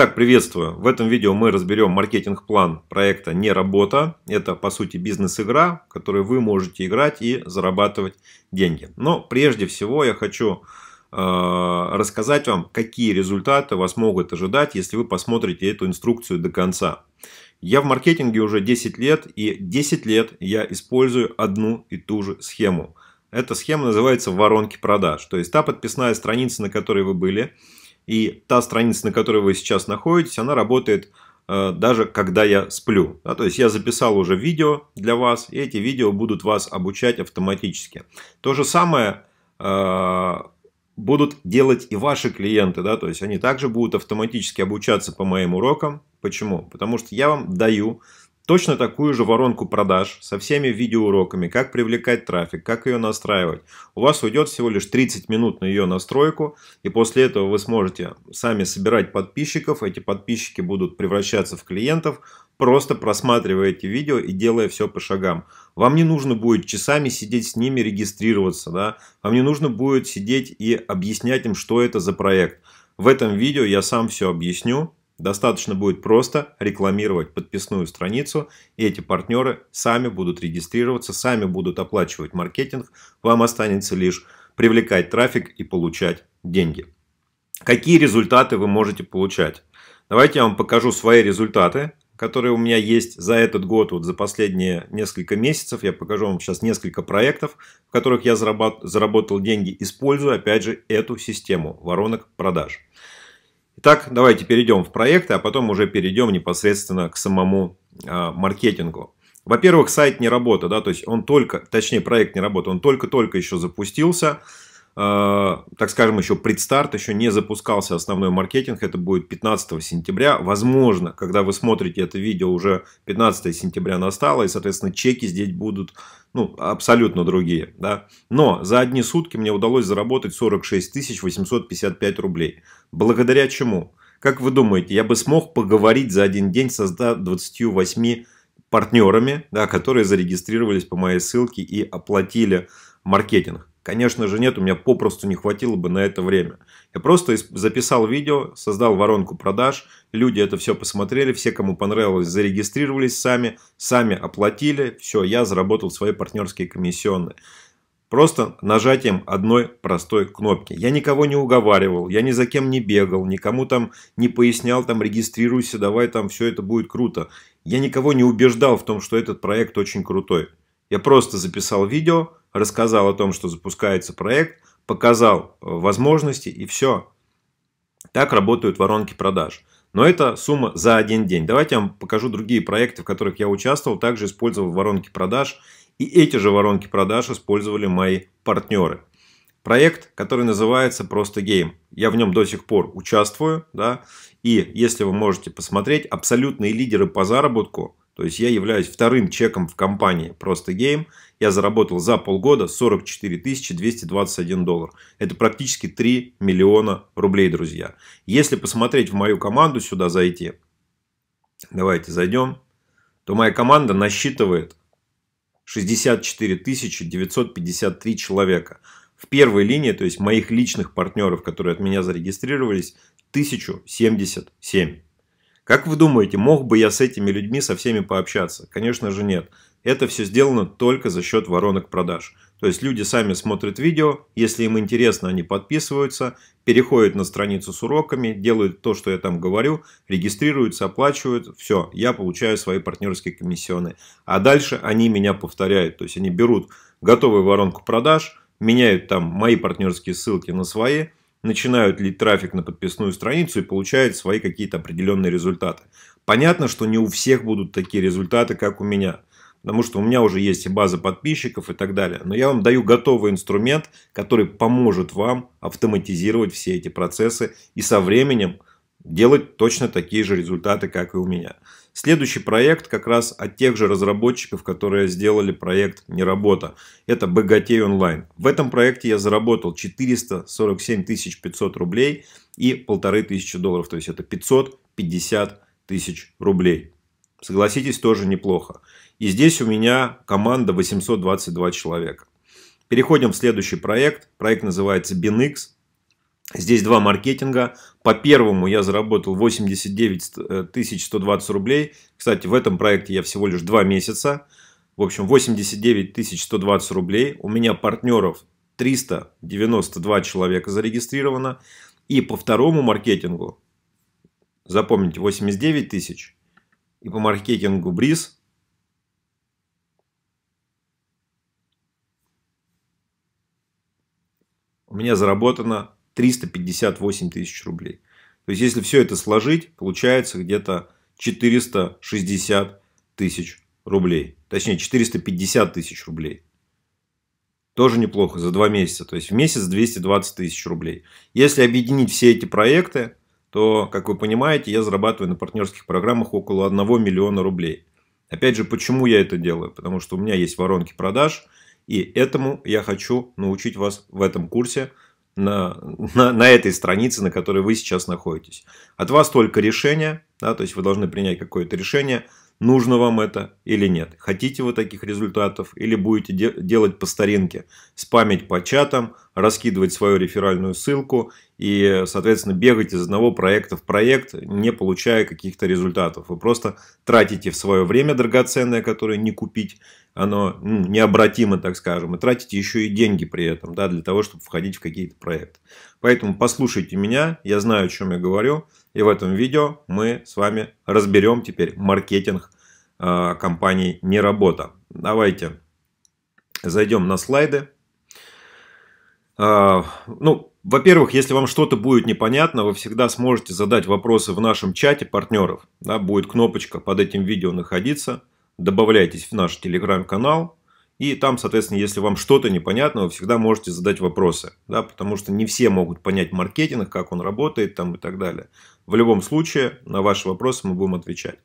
Итак, приветствую! В этом видео мы разберем маркетинг-план проекта «Не работа». Это, по сути, бизнес-игра, в которой вы можете играть и зарабатывать деньги. Но прежде всего я хочу э, рассказать вам, какие результаты вас могут ожидать, если вы посмотрите эту инструкцию до конца. Я в маркетинге уже 10 лет, и 10 лет я использую одну и ту же схему. Эта схема называется «Воронки продаж». То есть та подписная страница, на которой вы были – и та страница, на которой вы сейчас находитесь, она работает э, даже когда я сплю. Да, то есть я записал уже видео для вас, и эти видео будут вас обучать автоматически. То же самое э, будут делать и ваши клиенты. Да, то есть они также будут автоматически обучаться по моим урокам. Почему? Потому что я вам даю точно такую же воронку продаж со всеми видеоуроками, как привлекать трафик, как ее настраивать. У вас уйдет всего лишь 30 минут на ее настройку, и после этого вы сможете сами собирать подписчиков, эти подписчики будут превращаться в клиентов, просто просматривая эти видео и делая все по шагам. Вам не нужно будет часами сидеть с ними, регистрироваться, да? вам не нужно будет сидеть и объяснять им, что это за проект. В этом видео я сам все объясню, Достаточно будет просто рекламировать подписную страницу, и эти партнеры сами будут регистрироваться, сами будут оплачивать маркетинг, вам останется лишь привлекать трафик и получать деньги. Какие результаты вы можете получать? Давайте я вам покажу свои результаты, которые у меня есть за этот год, вот за последние несколько месяцев. Я покажу вам сейчас несколько проектов, в которых я заработал деньги, используя, опять же, эту систему воронок продаж. Итак, давайте перейдем в проекты, а потом уже перейдем непосредственно к самому а, маркетингу. Во-первых, сайт не работает, да, то есть он только, точнее проект не работает, он только-только еще запустился, а, так скажем, еще предстарт, еще не запускался основной маркетинг, это будет 15 сентября. Возможно, когда вы смотрите это видео, уже 15 сентября настало, и, соответственно, чеки здесь будут ну, абсолютно другие. Да? Но за одни сутки мне удалось заработать 46 855 рублей. Благодаря чему? Как вы думаете, я бы смог поговорить за один день со 128 партнерами, да, которые зарегистрировались по моей ссылке и оплатили маркетинг? Конечно же нет, у меня попросту не хватило бы на это время. Я просто записал видео, создал воронку продаж, люди это все посмотрели, все, кому понравилось, зарегистрировались сами, сами оплатили, все, я заработал свои партнерские комиссионные. Просто нажатием одной простой кнопки. Я никого не уговаривал, я ни за кем не бегал, никому там не пояснял, там регистрируйся, давай там все это будет круто. Я никого не убеждал в том, что этот проект очень крутой. Я просто записал видео, рассказал о том, что запускается проект, показал э, возможности и все. Так работают воронки продаж. Но это сумма за один день. Давайте я вам покажу другие проекты, в которых я участвовал, также использовал воронки продаж. И эти же воронки продаж использовали мои партнеры. Проект, который называется просто гейм. Я в нем до сих пор участвую. Да? И если вы можете посмотреть, абсолютные лидеры по заработку то есть я являюсь вторым чеком в компании Просто Game. Я заработал за полгода 44 221 доллар. Это практически 3 миллиона рублей, друзья. Если посмотреть в мою команду, сюда зайти, давайте зайдем, то моя команда насчитывает 64 953 человека. В первой линии, то есть моих личных партнеров, которые от меня зарегистрировались, 1077. Как вы думаете, мог бы я с этими людьми со всеми пообщаться? Конечно же нет. Это все сделано только за счет воронок продаж. То есть люди сами смотрят видео, если им интересно, они подписываются, переходят на страницу с уроками, делают то, что я там говорю, регистрируются, оплачивают, все, я получаю свои партнерские комиссионы. А дальше они меня повторяют, то есть они берут готовую воронку продаж, меняют там мои партнерские ссылки на свои – начинают лить трафик на подписную страницу и получают свои какие-то определенные результаты. Понятно, что не у всех будут такие результаты, как у меня, потому что у меня уже есть и база подписчиков и так далее. Но я вам даю готовый инструмент, который поможет вам автоматизировать все эти процессы и со временем делать точно такие же результаты, как и у меня. Следующий проект как раз от тех же разработчиков, которые сделали проект «Не работа». Это «Богатей онлайн». В этом проекте я заработал 447 500 рублей и 1500 долларов. То есть это 550 тысяч рублей. Согласитесь, тоже неплохо. И здесь у меня команда 822 человека. Переходим в следующий проект. Проект называется BinX. Здесь два маркетинга. По первому я заработал 89 120 э, рублей. Кстати, в этом проекте я всего лишь два месяца. В общем, 89 120 рублей. У меня партнеров 392 человека зарегистрировано. И по второму маркетингу, запомните, 89 тысяч. И по маркетингу Бриз у меня заработано 358 тысяч рублей. То есть, если все это сложить, получается где-то 460 тысяч рублей. Точнее, 450 тысяч рублей. Тоже неплохо за два месяца. То есть, в месяц 220 тысяч рублей. Если объединить все эти проекты, то, как вы понимаете, я зарабатываю на партнерских программах около 1 миллиона рублей. Опять же, почему я это делаю? Потому что у меня есть воронки продаж, и этому я хочу научить вас в этом курсе – на, на, на этой странице, на которой вы сейчас находитесь. От вас только решение, да, то есть вы должны принять какое-то решение – нужно вам это или нет. Хотите вы таких результатов или будете де делать по старинке, спамить по чатам, раскидывать свою реферальную ссылку и, соответственно, бегать из одного проекта в проект, не получая каких-то результатов. Вы просто тратите в свое время драгоценное, которое не купить, оно ну, необратимо, так скажем, и тратите еще и деньги при этом, да, для того, чтобы входить в какие-то проекты. Поэтому послушайте меня, я знаю, о чем я говорю. И в этом видео мы с вами разберем теперь маркетинг а, компании Неработа. Давайте зайдем на слайды. А, ну, во-первых, если вам что-то будет непонятно, вы всегда сможете задать вопросы в нашем чате партнеров. Да, будет кнопочка под этим видео находиться. Добавляйтесь в наш телеграм-канал, и там, соответственно, если вам что-то непонятно, вы всегда можете задать вопросы, да, потому что не все могут понять маркетинг, как он работает там и так далее. В любом случае, на ваши вопросы мы будем отвечать.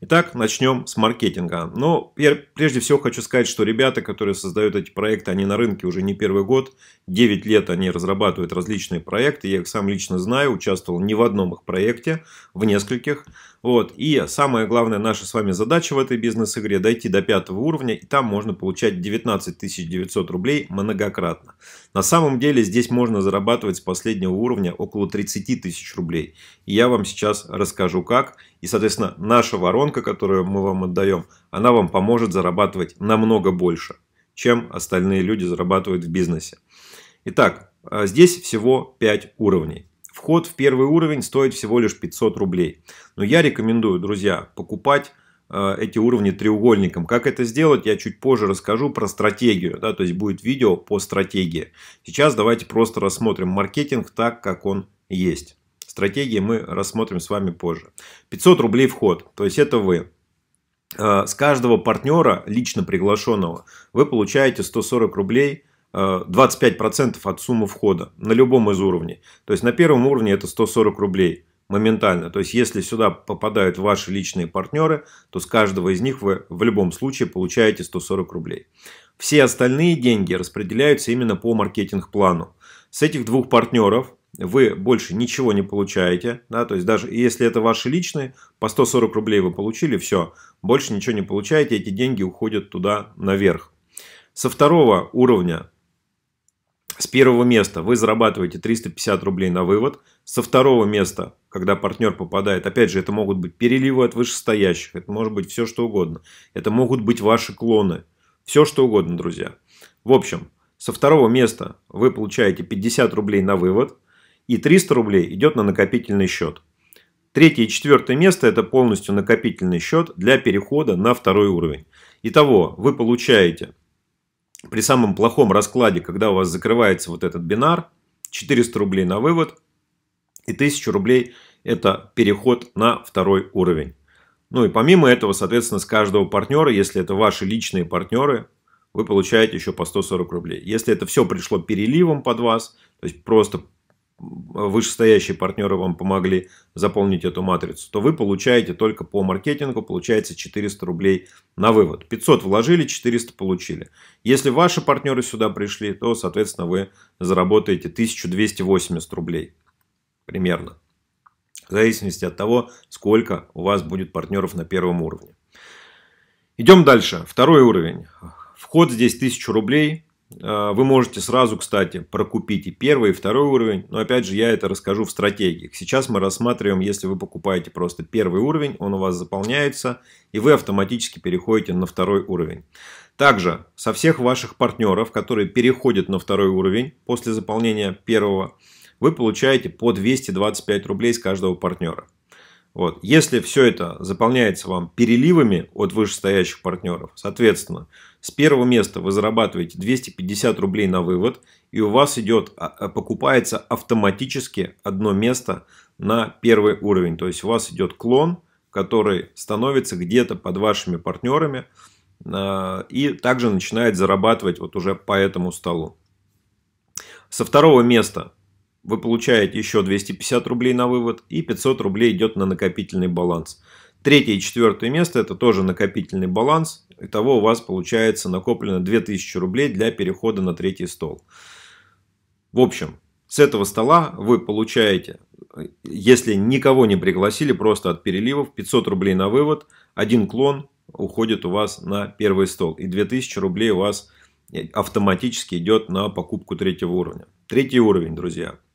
Итак, начнем с маркетинга. Но ну, я прежде всего хочу сказать, что ребята, которые создают эти проекты, они на рынке уже не первый год. 9 лет они разрабатывают различные проекты. Я их сам лично знаю, участвовал не в одном их проекте, в нескольких. Вот. И самая главная наша с вами задача в этой бизнес-игре – дойти до пятого уровня, и там можно получать 19 900 рублей многократно. На самом деле здесь можно зарабатывать с последнего уровня около 30 тысяч рублей. И я вам сейчас расскажу как. И, соответственно, наша воронка, которую мы вам отдаем, она вам поможет зарабатывать намного больше, чем остальные люди зарабатывают в бизнесе. Итак, а, здесь всего 5 уровней. Вход в первый уровень стоит всего лишь 500 рублей. Но я рекомендую, друзья, покупать а, эти уровни треугольником. Как это сделать, я чуть позже расскажу про стратегию, да, то есть будет видео по стратегии. Сейчас давайте просто рассмотрим маркетинг так, как он есть. Стратегии мы рассмотрим с вами позже. 500 рублей вход, то есть это вы. Э, с каждого партнера, лично приглашенного, вы получаете 140 рублей 25% э, от суммы входа на любом из уровней. То есть на первом уровне это 140 рублей моментально. То есть если сюда попадают ваши личные партнеры, то с каждого из них вы в любом случае получаете 140 рублей. Все остальные деньги распределяются именно по маркетинг-плану. С этих двух партнеров – вы больше ничего не получаете, да, то есть даже если это ваши личные, по 140 рублей вы получили, все, больше ничего не получаете, эти деньги уходят туда наверх. Со второго уровня, с первого места вы зарабатываете 350 рублей на вывод, со второго места, когда партнер попадает, опять же, это могут быть переливы от вышестоящих, это может быть все что угодно, это могут быть ваши клоны, все что угодно, друзья. В общем, со второго места вы получаете 50 рублей на вывод – и 300 рублей идет на накопительный счет. Третье и четвертое место – это полностью накопительный счет для перехода на второй уровень. Итого, вы получаете при самом плохом раскладе, когда у вас закрывается вот этот бинар, 400 рублей на вывод и 1000 рублей – это переход на второй уровень. Ну и помимо этого, соответственно, с каждого партнера, если это ваши личные партнеры, вы получаете еще по 140 рублей. Если это все пришло переливом под вас, то есть просто вышестоящие партнеры вам помогли заполнить эту матрицу, то вы получаете только по маркетингу, получается 400 рублей на вывод. 500 вложили, 400 получили. Если ваши партнеры сюда пришли, то, соответственно, вы заработаете 1280 рублей примерно. В зависимости от того, сколько у вас будет партнеров на первом уровне. Идем дальше. Второй уровень. Вход здесь 1000 рублей, Э, вы можете сразу, кстати, прокупить и первый, и второй уровень, но опять же я это расскажу в стратегиях. Сейчас мы рассматриваем, если вы покупаете просто первый уровень, он у вас заполняется, и вы автоматически переходите на второй уровень. Также со всех ваших партнеров, которые переходят на второй уровень после заполнения первого, вы получаете по 225 рублей с каждого партнера. Вот. Если все это заполняется вам переливами от вышестоящих партнеров, соответственно, с первого места вы зарабатываете 250 рублей на вывод, и у вас идет, а, а, покупается автоматически одно место на первый уровень. То есть у вас идет клон, который становится где-то под вашими партнерами а, и также начинает зарабатывать вот уже по этому столу. Со второго места вы получаете еще 250 рублей на вывод и 500 рублей идет на накопительный баланс. Третье и четвертое место это тоже накопительный баланс. Итого у вас получается накоплено 2000 рублей для перехода на третий стол. В общем, с этого стола вы получаете, если никого не пригласили, просто от переливов, 500 рублей на вывод, один клон уходит у вас на первый стол. И 2000 рублей у вас автоматически идет на покупку третьего уровня. Третий уровень, друзья –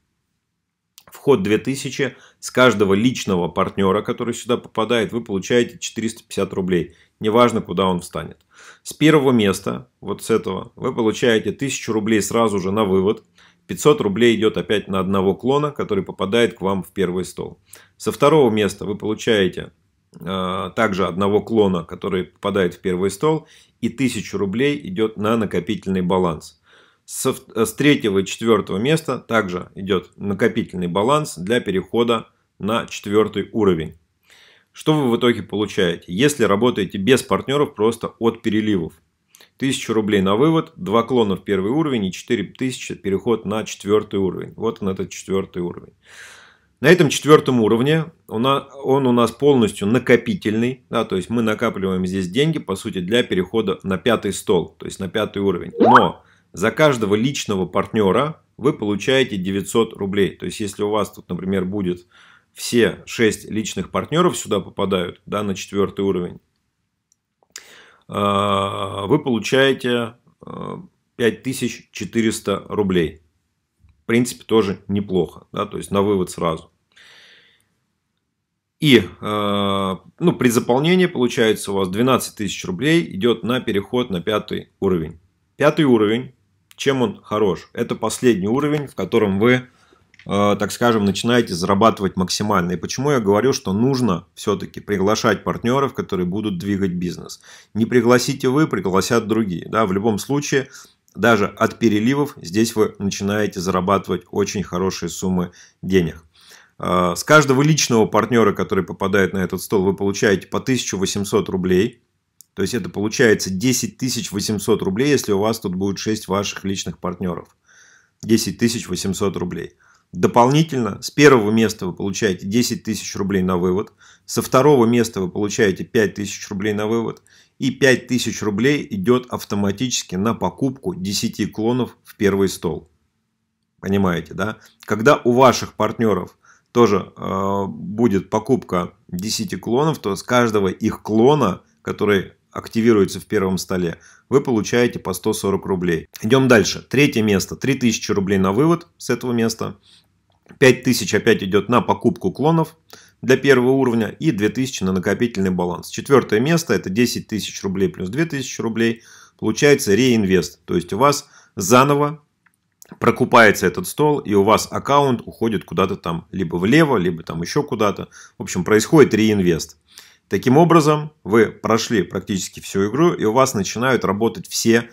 Вход 2000 с каждого личного партнера, который сюда попадает, вы получаете 450 рублей. Неважно, куда он встанет. С первого места, вот с этого, вы получаете 1000 рублей сразу же на вывод. 500 рублей идет опять на одного клона, который попадает к вам в первый стол. Со второго места вы получаете э, также одного клона, который попадает в первый стол. И 1000 рублей идет на накопительный баланс. Со, э, с 3 и 4 места также идет накопительный баланс для перехода на 4 уровень. Что вы в итоге получаете? Если работаете без партнеров, просто от переливов. 1000 рублей на вывод, 2 клона в первый уровень и 4000 переход на четвертый уровень. Вот он этот четвертый уровень. На этом четвертом уровне он, он у нас полностью накопительный, да, то есть мы накапливаем здесь деньги, по сути, для перехода на пятый стол, то есть на пятый уровень. Но за каждого личного партнера вы получаете 900 рублей. То есть, если у вас тут, например, будет все 6 личных партнеров сюда попадают, да, на четвертый уровень, а, вы получаете 5400 а, рублей. В принципе, тоже неплохо, да, то есть на вывод сразу. И а, ну, при заполнении получается у вас 12 тысяч рублей идет на переход на пятый уровень. Пятый уровень чем он хорош. Это последний уровень, в котором вы, э, так скажем, начинаете зарабатывать максимально. И почему я говорю, что нужно все-таки приглашать партнеров, которые будут двигать бизнес. Не пригласите вы, пригласят другие. Да, в любом случае, даже от переливов здесь вы начинаете зарабатывать очень хорошие суммы денег. Э, с каждого личного партнера, который попадает на этот стол, вы получаете по 1800 рублей. То есть это получается 10 800 рублей, если у вас тут будет 6 ваших личных партнеров. 10 800 рублей. Дополнительно с первого места вы получаете 10 тысяч рублей на вывод, со второго места вы получаете 5 тысяч рублей на вывод, и 5 тысяч рублей идет автоматически на покупку 10 клонов в первый стол. Понимаете, да? Когда у ваших партнеров тоже э, будет покупка 10 клонов, то с каждого их клона, который активируется в первом столе, вы получаете по 140 рублей. Идем дальше. Третье место. 3000 рублей на вывод с этого места. 5000 опять идет на покупку клонов для первого уровня и 2000 на накопительный баланс. Четвертое место это 10 тысяч рублей плюс 2000 рублей. Получается реинвест. То есть у вас заново прокупается этот стол, и у вас аккаунт уходит куда-то там, либо влево, либо там еще куда-то. В общем, происходит реинвест. Таким образом, вы прошли практически всю игру, и у вас начинают работать все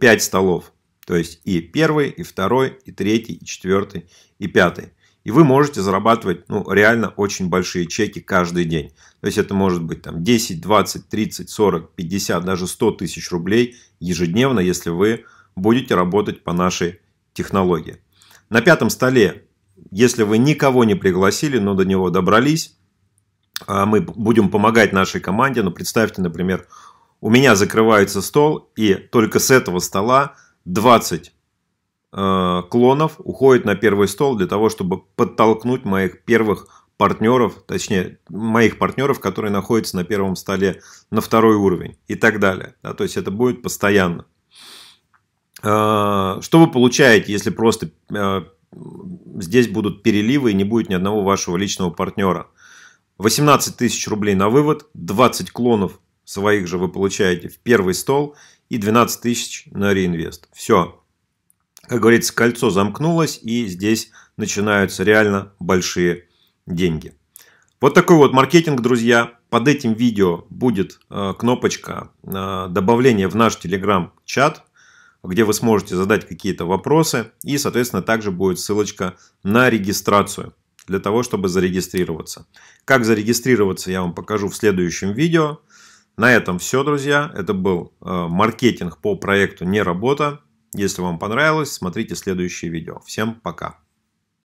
5 столов. То есть и первый, и второй, и третий, и четвертый, и пятый. И вы можете зарабатывать ну, реально очень большие чеки каждый день. То есть это может быть там 10, 20, 30, 40, 50, даже 100 тысяч рублей ежедневно, если вы будете работать по нашей технологии. На пятом столе, если вы никого не пригласили, но до него добрались, а мы будем помогать нашей команде, но ну, представьте, например, у меня закрывается стол, и только с этого стола 20 э, клонов уходит на первый стол для того, чтобы подтолкнуть моих первых партнеров, точнее, моих партнеров, которые находятся на первом столе, на второй уровень и так далее. Да, то есть это будет постоянно. Э, что вы получаете, если просто э, здесь будут переливы и не будет ни одного вашего личного партнера? 18 тысяч рублей на вывод, 20 клонов своих же вы получаете в первый стол и 12 тысяч на реинвест. Все. Как говорится, кольцо замкнулось и здесь начинаются реально большие деньги. Вот такой вот маркетинг, друзья. Под этим видео будет э, кнопочка э, добавления в наш телеграм-чат, где вы сможете задать какие-то вопросы. И, соответственно, также будет ссылочка на регистрацию для того, чтобы зарегистрироваться. Как зарегистрироваться, я вам покажу в следующем видео. На этом все, друзья. Это был э, маркетинг по проекту «Не работа». Если вам понравилось, смотрите следующее видео. Всем пока!